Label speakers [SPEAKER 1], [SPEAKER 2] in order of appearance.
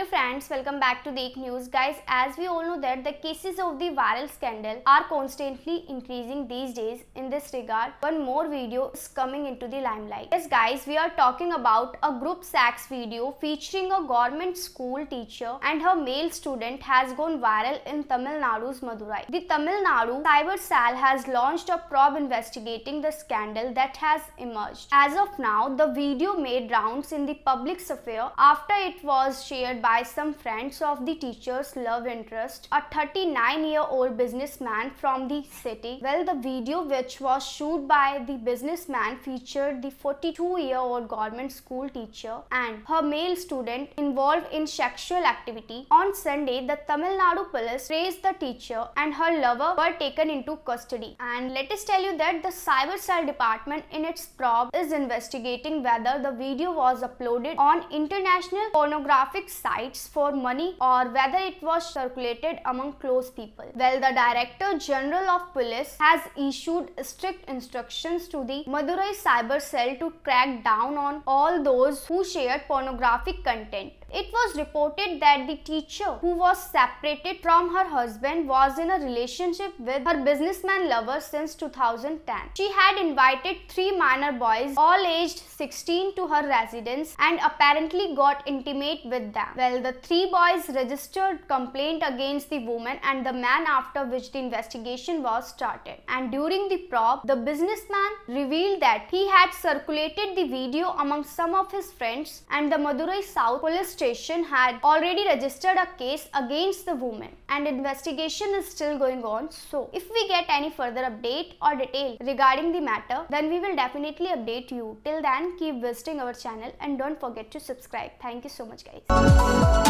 [SPEAKER 1] Hello friends, welcome back to Dek News. Guys, as we all know that the cases of the viral scandal are constantly increasing these days. In this regard, one more video is coming into the limelight. Yes guys, we are talking about a group sex video featuring a government school teacher and her male student has gone viral in Tamil Nadu's Madurai. The Tamil Nadu Cyber Cell has launched a probe investigating the scandal that has emerged. As of now, the video made rounds in the public sphere after it was shared by by some friends of the teacher's love interest, a 39-year-old businessman from the city. Well, the video which was shot by the businessman featured the 42-year-old government school teacher and her male student involved in sexual activity. On Sunday, the Tamil Nadu police raised the teacher and her lover were taken into custody. And let us tell you that the cyber cell department in its probe is investigating whether the video was uploaded on international pornographic sites for money or whether it was circulated among close people. Well, the Director General of Police has issued strict instructions to the Madurai cyber cell to crack down on all those who shared pornographic content. It was reported that the teacher who was separated from her husband was in a relationship with her businessman lover since 2010. She had invited three minor boys all aged 16 to her residence and apparently got intimate with them. Well, the three boys registered complaint against the woman and the man after which the investigation was started. And during the probe, the businessman revealed that he had circulated the video among some of his friends and the Madurai South Police Station had already registered a case against the woman and investigation is still going on. So, if we get any further update or detail regarding the matter, then we will definitely update you. Till then, keep visiting our channel and don't forget to subscribe. Thank you so much guys.